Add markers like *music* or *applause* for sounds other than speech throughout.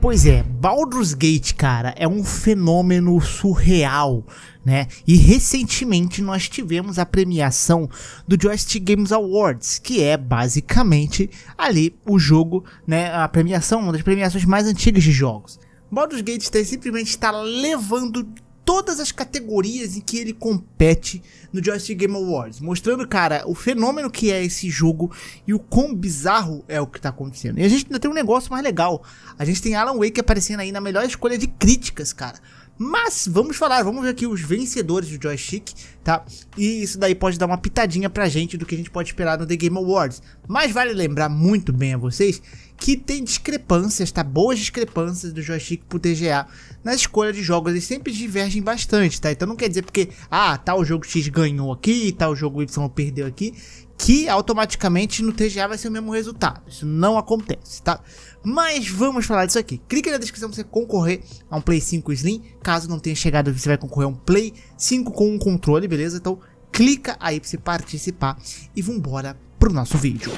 Pois é, Baldur's Gate, cara, é um fenômeno surreal, né? E recentemente nós tivemos a premiação do Joystick Games Awards, que é basicamente ali o jogo, né? A premiação, uma das premiações mais antigas de jogos. Baldur's Gate tá simplesmente está levando todas as categorias em que ele compete no Joystick Game Awards, mostrando, cara, o fenômeno que é esse jogo e o quão bizarro é o que tá acontecendo. E a gente ainda tem um negócio mais legal. A gente tem Alan Wake aparecendo aí na melhor escolha de críticas, cara. Mas vamos falar, vamos ver aqui os vencedores do joystick, tá? E isso daí pode dar uma pitadinha pra gente do que a gente pode esperar no The Game Awards. Mas vale lembrar muito bem a vocês que tem discrepâncias, tá? Boas discrepâncias do joystick pro TGA na escolha de jogos. Eles sempre divergem bastante, tá? Então não quer dizer porque, ah, tal jogo X ganhou aqui, tal jogo Y perdeu aqui, que automaticamente no TGA vai ser o mesmo resultado. Isso não acontece, tá? Mas vamos falar disso aqui. Clique na descrição para você concorrer a um Play 5 Slim. Caso não tenha chegado, você vai concorrer a um Play 5 com um controle, beleza? Então clica aí para você participar e vambora pro nosso vídeo.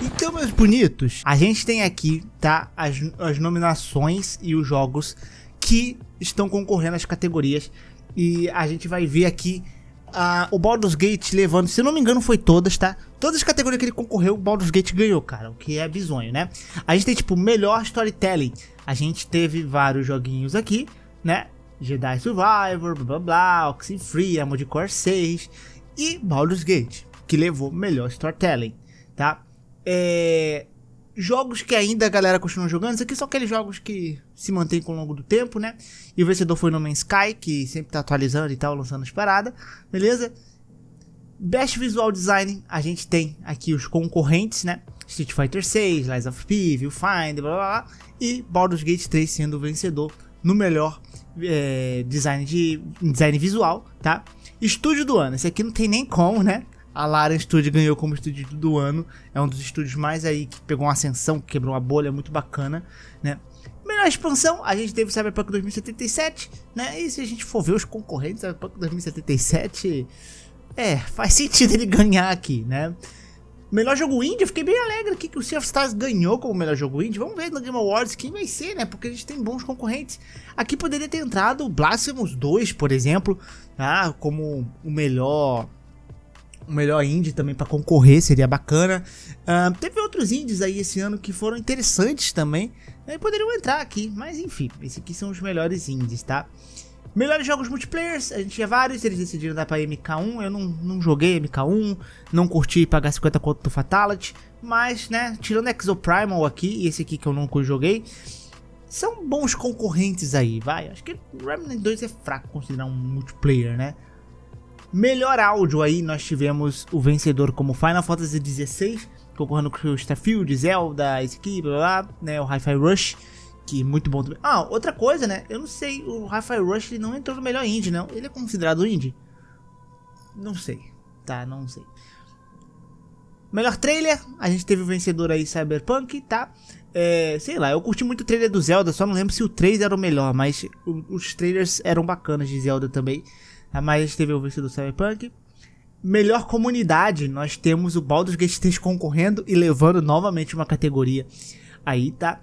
Então, meus bonitos, a gente tem aqui, tá, as, as nominações e os jogos que estão concorrendo às categorias e a gente vai ver aqui a, o Baldur's Gate levando, se não me engano, foi todas, tá? Todas as categorias que ele concorreu, o Baldur's Gate ganhou, cara, o que é bizonho, né? A gente tem, tipo, melhor storytelling. A gente teve vários joguinhos aqui, né? Jedi Survivor, blá blá blá, Oxenfree, Armored Core 6 e Baldur's Gate, que levou melhor storytelling, tá? É, jogos que ainda a galera continua jogando. Isso aqui são aqueles jogos que se mantêm com o longo do tempo, né? E o vencedor foi No Man's Sky, que sempre tá atualizando e tal, lançando as paradas, beleza? Best Visual Design, a gente tem aqui os concorrentes, né? Street Fighter 6, Lies of P, Viewfinder, blá blá blá. E Baldur's Gate 3 sendo o vencedor no melhor é, design, de, design visual, tá? Estúdio do ano, esse aqui não tem nem como, né? a Laren Studio ganhou como estúdio do ano. É um dos estúdios mais aí que pegou uma ascensão, que quebrou uma bolha muito bacana, né? Melhor expansão, a gente teve Cyberpunk 2077, né? E se a gente for ver os concorrentes, Cyberpunk 2077, é, faz sentido ele ganhar aqui, né? Melhor jogo indie, eu fiquei bem alegre aqui que o Sea of Stars ganhou como melhor jogo indie. Vamos ver no Game Awards quem vai ser, né? Porque a gente tem bons concorrentes. Aqui poderia ter entrado o Blasphemous 2, por exemplo, tá? como o melhor o melhor indie também para concorrer, seria bacana. Uh, teve outros indies aí esse ano que foram interessantes também, né, e poderiam entrar aqui, mas enfim, esses aqui são os melhores indies, tá? Melhores jogos multiplayers, a gente tinha vários, eles decidiram dar pra MK1, eu não, não joguei MK1, não curti pagar 50 conto do Fatality, mas, né, tirando Exoprimal aqui, e esse aqui que eu nunca joguei, são bons concorrentes aí, vai. Acho que Remnant 2 é fraco considerar um multiplayer, né? Melhor áudio aí, nós tivemos o vencedor como Final Fantasy XVI, concorrendo com o Starfield, Zelda, esse blá blá, né, o Hi-Fi Rush, que muito bom também. Ah, outra coisa, né, eu não sei, o Hi-Fi Rush ele não entrou no melhor indie, não, ele é considerado indie? Não sei, tá, não sei. Melhor trailer, a gente teve o vencedor aí, Cyberpunk, tá? É, sei lá, eu curti muito o trailer do Zelda, só não lembro se o 3 era o melhor, mas os trailers eram bacanas de Zelda também. Mas teve o vice do Cyberpunk. Melhor comunidade, nós temos o Baldur's Gate 3 concorrendo e levando novamente uma categoria aí, tá?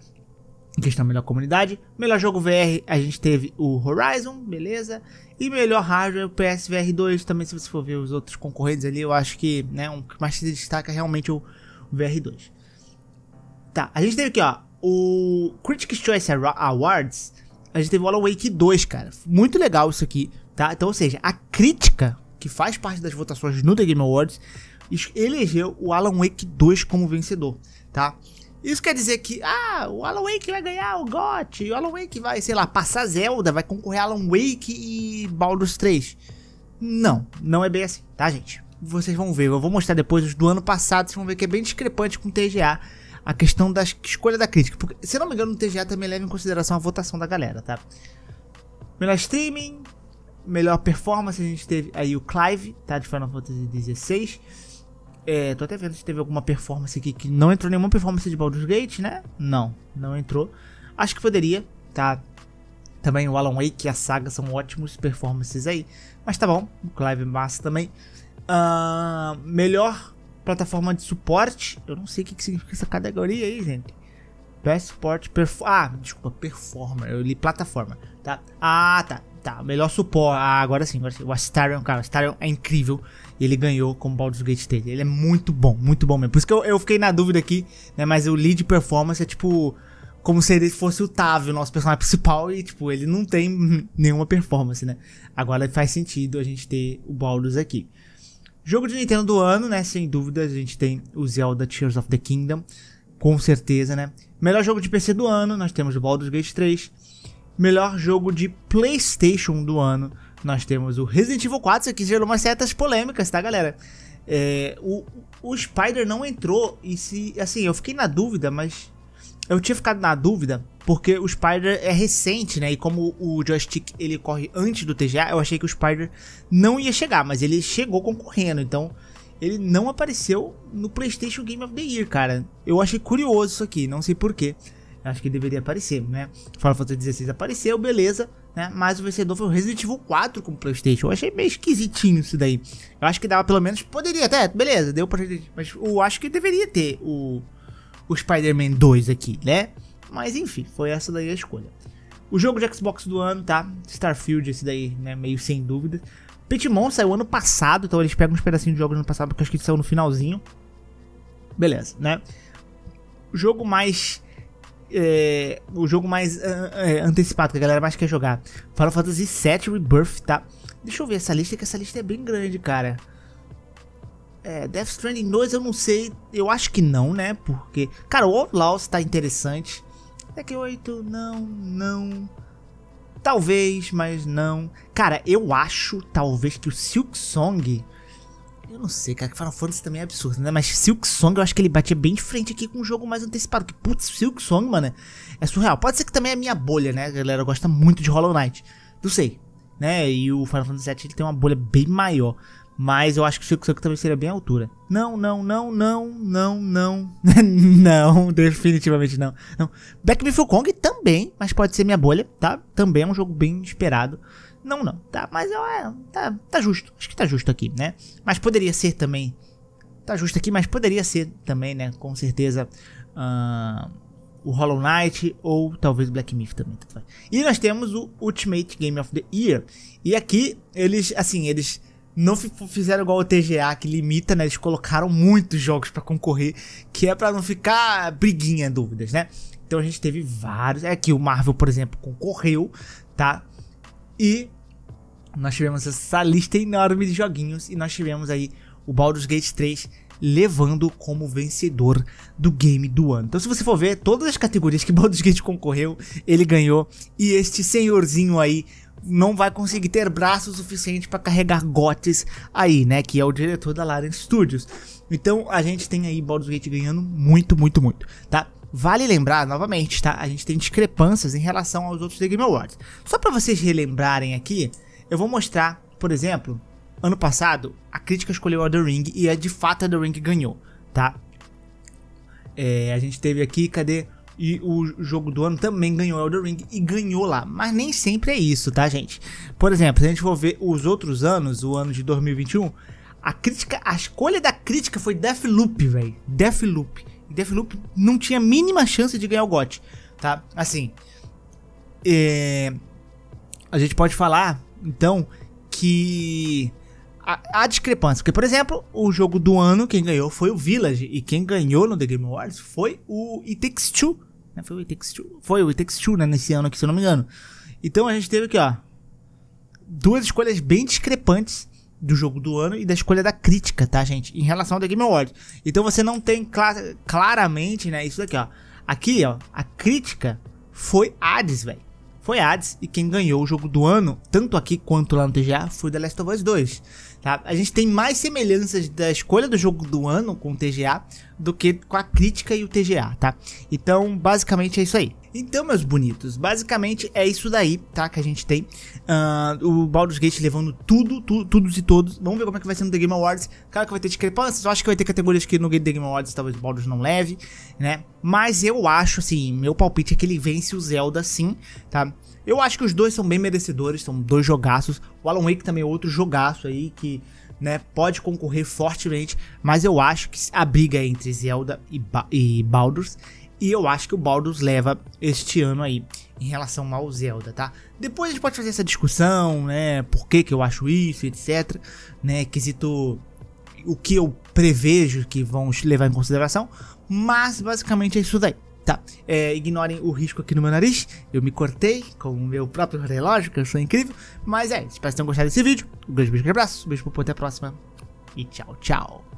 Em questão melhor comunidade. Melhor jogo VR, a gente teve o Horizon, beleza? E melhor hardware, o PSVR 2. Também, se você for ver os outros concorrentes ali, eu acho que né, um que mais se destaca é realmente o VR 2. Tá, a gente teve aqui, ó, o Critics' Choice Awards. A gente teve o Alan Wake 2, cara. Muito legal isso aqui. Tá? Então, ou seja, a crítica que faz parte das votações no The Game Awards elegeu o Alan Wake 2 como vencedor, tá? Isso quer dizer que, ah, o Alan Wake vai ganhar o GOT, o Alan Wake vai, sei lá, passar Zelda, vai concorrer Alan Wake e Baldur's 3. Não, não é bem assim, tá, gente? Vocês vão ver, eu vou mostrar depois do ano passado, vocês vão ver que é bem discrepante com o TGA a questão da escolha da crítica. Porque, se não me engano, o TGA também leva em consideração a votação da galera, tá? Melhor streaming, melhor performance a gente teve aí o Clive, tá? De Final Fantasy XVI. É, tô até vendo se teve alguma performance aqui que não entrou nenhuma performance de Baldur's Gate, né? Não, não entrou. Acho que poderia, tá? Também o Alan Wake e a saga são ótimos performances aí. Mas tá bom, o Clive é massa também. Uh, melhor plataforma de suporte. Eu não sei o que, que significa essa categoria aí, gente. Best Support Performance. Ah, desculpa, performance Eu li plataforma, tá? Ah, tá. Tá, melhor suporte. Ah, agora sim, agora sim. O Astarion, cara, o Astarion é incrível. E ele ganhou como Baldur's Gate 3. Ele é muito bom, muito bom mesmo. Por isso que eu, eu fiquei na dúvida aqui, né? Mas o lead performance é tipo como se ele fosse o Tavio, nosso personagem principal, e, tipo, ele não tem *laughs* nenhuma performance, né? Agora faz sentido a gente ter o Baldur's aqui. Jogo de Nintendo do ano, né? Sem dúvida, a gente tem o Zelda Tears of the Kingdom, com certeza, né? Melhor jogo de PC do ano, nós temos o Baldur's Gate 3 melhor jogo de PlayStation do ano, nós temos o Resident Evil 4. Isso aqui gerou umas certas polêmicas, tá, galera? É, o, o Spider não entrou e se. Assim, eu fiquei na dúvida, mas. Eu tinha ficado na dúvida porque o Spider é recente, né? E como o joystick ele corre antes do TGA, eu achei que o Spider não ia chegar, mas ele chegou concorrendo, então ele não apareceu no PlayStation Game of the Year, cara. Eu achei curioso isso aqui, não sei porquê. Acho que deveria aparecer, né? Final Fantasy 16 apareceu, beleza, né? Mas o vencedor foi o Resident Evil 4 com o PlayStation. Eu achei meio esquisitinho isso daí. Eu acho que dava pelo menos. Poderia até, beleza, deu pra gente. Mas eu acho que deveria ter o, o Spider-Man 2 aqui, né? Mas enfim, foi essa daí a escolha. O jogo de Xbox do ano, tá? Starfield, esse daí, né? Meio sem dúvida. Pitmon saiu ano passado, então eles pegam uns pedacinhos de jogos ano passado, porque acho que saiu no finalzinho. Beleza, né? O jogo mais é, o jogo mais é, é, antecipado que a galera mais quer jogar. Final Fantasy VII Rebirth, tá? Deixa eu ver essa lista, que essa lista é bem grande, cara. É, Death Stranding 2 eu não sei, eu acho que não, né? Porque, cara, o Outlaws tá interessante. Deck é 8, não, não. Talvez, mas não. Cara, eu acho, talvez, que o Silk Song eu não sei, cara, que Final Fantasy também é absurdo, né? Mas Silk Song eu acho que ele batia bem de frente aqui com um jogo mais antecipado. Que putz, Silk Song, mano, é, é surreal. Pode ser que também é minha bolha, né? A galera gosta muito de Hollow Knight. Não sei, né? E o Final Fantasy VII ele tem uma bolha bem maior. Mas eu acho que o Silk Song também seria bem à altura. Não, não, não, não, não, não. *laughs* não, definitivamente não. não. Back Before Kong também, mas pode ser minha bolha, tá? Também é um jogo bem esperado. Não, não, tá? Mas é, tá, tá justo. Acho que tá justo aqui, né? Mas poderia ser também. Tá justo aqui, mas poderia ser também, né? Com certeza. Uh, o Hollow Knight ou talvez Black Myth também. E nós temos o Ultimate Game of the Year. E aqui eles, assim, eles não fizeram igual o TGA que limita, né? Eles colocaram muitos jogos para concorrer, que é para não ficar briguinha, dúvidas, né? Então a gente teve vários. É que o Marvel, por exemplo, concorreu, tá? E nós tivemos essa lista enorme de joguinhos e nós tivemos aí o Baldur's Gate 3 levando como vencedor do game do ano. Então se você for ver todas as categorias que *laughs* Baldur's Gate concorreu, ele ganhou e este senhorzinho aí não vai conseguir ter braço suficiente para carregar Gotes aí, né, que é o diretor da Larian Studios. Então a gente tem aí Baldur's Gate ganhando muito, muito, muito, tá? Vale lembrar novamente, tá? A gente tem discrepâncias em relação aos outros The Game Awards. Só para vocês relembrarem aqui, eu vou mostrar, por exemplo, ano passado a crítica escolheu The Ring e é de fato The Ring ganhou, tá? É, a gente teve aqui, cadê? E o jogo do ano também ganhou é Elden Ring e ganhou lá. Mas nem sempre é isso, tá, gente? Por exemplo, se a gente for ver os outros anos, o ano de 2021, a crítica, a escolha da crítica foi Deathloop, velho. Deathloop. Deathloop não tinha mínima chance de ganhar o GOT, tá? Assim, é, a gente pode falar então, que há discrepância. Porque, por exemplo, o jogo do ano, quem ganhou foi o Village. E quem ganhou no The Game Awards foi o It Takes Two. Né? Foi o It Takes Two, foi o It Takes Two né? nesse ano aqui, se eu não me engano. Então a gente teve aqui, ó, duas escolhas bem discrepantes do jogo do ano e da escolha da crítica, tá, gente? Em relação ao The Game Awards. Então você não tem clara, claramente, né, isso daqui, ó. Aqui, ó, a crítica foi Hades, velho foi Hades e quem ganhou o jogo do ano, tanto aqui quanto lá no TGA, foi The Last of Us 2. Tá? A gente tem mais semelhanças da escolha do jogo do ano com o TGA do que com a crítica e o TGA, tá? Então, basicamente é isso aí. Então, meus bonitos, basicamente é isso daí, tá? Que a gente tem. Uh, o Baldur's Gate levando tudo, tudo, todos e todos. Vamos ver como é que vai ser no The Game Awards. Claro que vai ter discrepâncias, eu acho que vai ter categorias que no The Game Awards talvez o Baldur's não leve, né? Mas eu acho, assim, meu palpite é que ele vence o Zelda sim, tá? Eu acho que os dois são bem merecedores, são dois jogaços. O Alan Wake também é outro jogaço aí que né, pode concorrer fortemente, mas eu acho que a briga é entre Zelda e, ba e Baldur's e eu acho que o Baldur's leva este ano aí em relação ao Zelda, tá? Depois a gente pode fazer essa discussão, né? Por que, que eu acho isso, etc. Né? Quesito o que eu prevejo que vão levar em consideração, mas basicamente é isso daí. Tá, é, ignorem o risco aqui no meu nariz. Eu me cortei com o meu próprio relógio, que eu sou incrível. Mas é, espero que tenham gostado desse vídeo. Um grande beijo, um grande abraço. Um beijo, povo, até a próxima. E tchau, tchau.